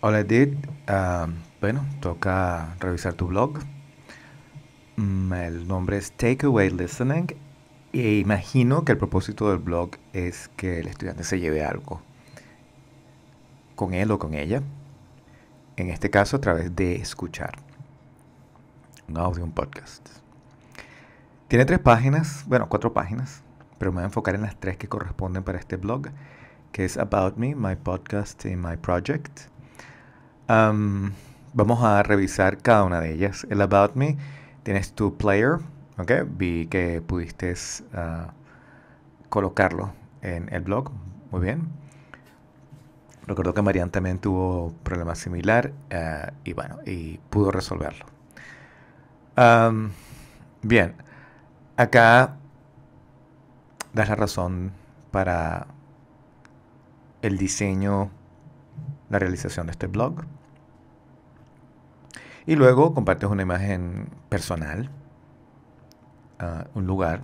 Hola Edith, ah, bueno, toca revisar tu blog. Mm, el nombre es Takeaway Listening e imagino que el propósito del blog es que el estudiante se lleve algo con él o con ella, en este caso a través de escuchar un audio, un podcast. Tiene tres páginas, bueno, cuatro páginas, pero me voy a enfocar en las tres que corresponden para este blog, que es About Me, My Podcast y My Project vamos a revisar cada una de ellas. El About Me, tienes tu player, ¿ok? Vi que pudiste ah, colocarlo en el blog, muy bien. Recuerdo que Marian también tuvo problemas similar ah, y bueno, y pudo resolverlo. bien, acá das la razón para el diseño la realización de este blog. Y luego compartes una imagen personal a ah, un lugar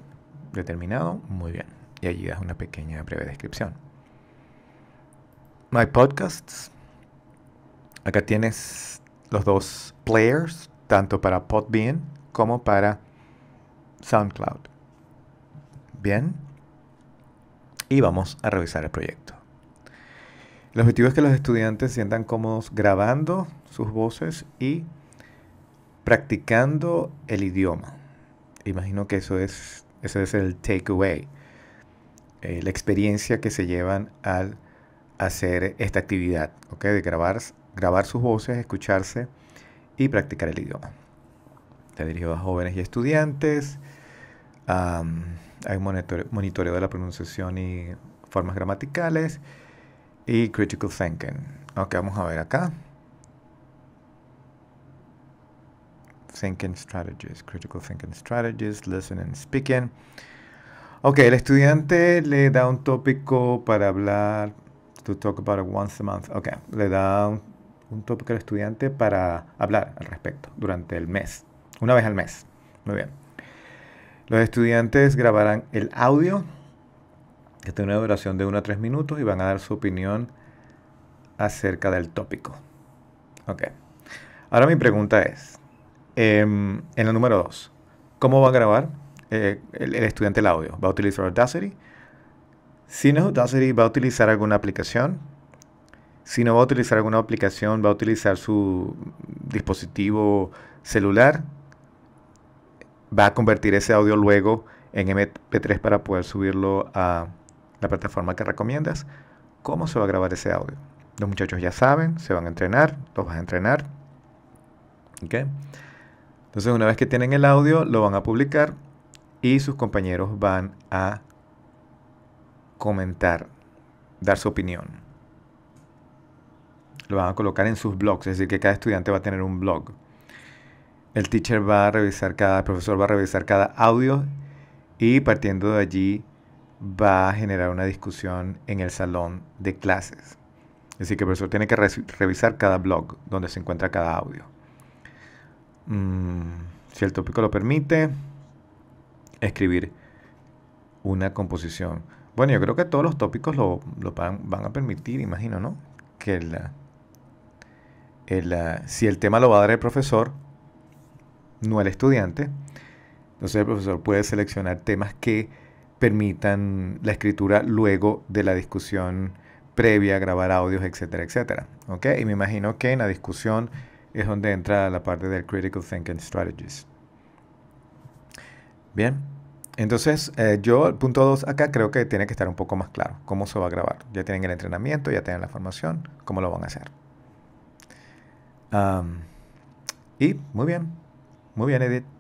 determinado. Muy bien. Y allí das una pequeña breve descripción. My Podcasts. Acá tienes los dos players, tanto para Podbean como para SoundCloud. Bien. Y vamos a revisar el proyecto. El objetivo es que los estudiantes se sientan cómodos grabando sus voces y practicando el idioma. Imagino que eso es, ese es el takeaway, eh, la experiencia que se llevan al hacer esta actividad, de grabar, grabar sus voces, escucharse y practicar el idioma. Está dirigido a jóvenes y estudiantes. hay monitoreo de la pronunciación y formas gramaticales y critical thinking. Ok, vamos a ver acá. Thinking strategies, critical thinking strategies, listening and speaking. Ok, el estudiante le da un tópico para hablar, to talk about it once a month. Ok, le da un, un tópico al estudiante para hablar al respecto durante el mes, una vez al mes. Muy bien. Los estudiantes grabarán el audio que tiene una duración de 1 a 3 minutos y van a dar su opinión acerca del tópico. Ok. Ahora mi pregunta es, em, en el número 2, ¿cómo va a grabar eh, el, estudiante el audio? ¿Va a utilizar Audacity? Si no es Audacity, ¿va a utilizar alguna aplicación? Si no va a utilizar alguna aplicación, ¿va a utilizar su dispositivo celular? ¿Va a convertir ese audio luego en MP3 para poder subirlo a la plataforma que recomiendas, cómo se va a grabar ese audio. Los muchachos ya saben, se van a entrenar, los vas a entrenar. Entonces una vez que tienen el audio, lo van a publicar y sus compañeros van a comentar, dar su opinión. Lo van a colocar en sus blogs, es decir, que cada estudiante va a tener un blog. El teacher va a revisar cada, profesor va a revisar cada audio y partiendo de allí va a generar una discusión en el salón de clases. decir, que el profesor tiene que revisar cada blog donde se encuentra cada audio. Mm, si el tópico lo permite, escribir una composición. Bueno, yo creo que todos los tópicos lo, van, a permitir, imagino, ¿no? Que eh, si el tema lo va a dar el profesor, no el estudiante, entonces el profesor puede seleccionar temas que permitan la escritura luego de la discusión previa, grabar audios, etcétera, etcétera. ¿Ok? Y me imagino que en la discusión es donde entra la parte del critical thinking strategies. Bien, entonces eh, yo, el punto 2 acá creo que tiene que estar un poco más claro cómo se va a grabar. Ya tienen el entrenamiento, ya tienen la formación, cómo lo van a hacer. y muy bien, muy bien Edith.